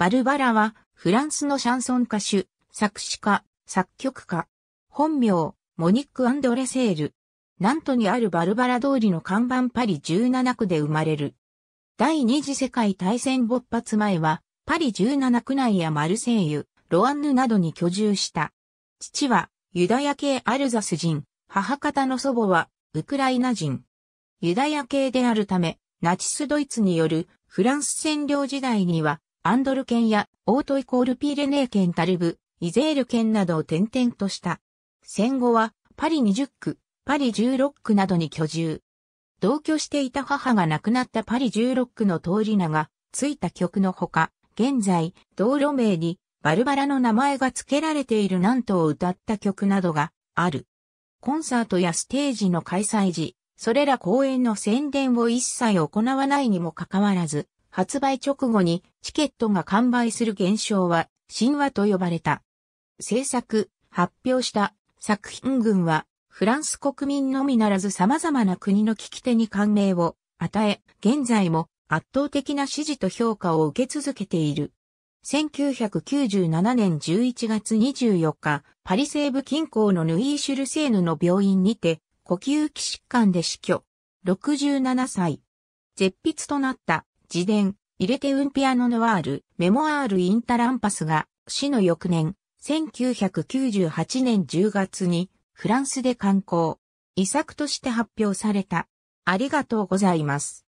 バルバラは、フランスのシャンソン歌手、作詞家、作曲家。本名、モニック・アンドレセール。ナントにあるバルバラ通りの看板パリ17区で生まれる。第二次世界大戦勃発前は、パリ17区内やマルセイユ、ロアンヌなどに居住した。父は、ユダヤ系アルザス人、母方の祖母は、ウクライナ人。ユダヤ系であるため、ナチスドイツによるフランス占領時代にはアンドル県やオートイコールピーレネー県タルブ、イゼール県などを転々とした。戦後はパリ20区、パリ16区などに居住。同居していた母が亡くなったパリ16区の通り名がついた曲のほか、現在、道路名にバルバラの名前が付けられているなんとを歌った曲などがある。コンサートやステージの開催時、それら公演の宣伝を一切行わないにもかかわらず、発売直後にチケットが完売する現象は神話と呼ばれた。制作、発表した作品群はフランス国民のみならず様々な国の聞き手に感銘を与え、現在も圧倒的な支持と評価を受け続けている。1997年11月24日、パリ西部近郊のヌイーシュルセーヌの病院にて、呼吸器疾患で死去。67歳。絶筆となった自伝、入れてウンピアノノワール、メモアールインタランパスが、死の翌年、1998年10月に、フランスで刊行。遺作として発表された。ありがとうございます。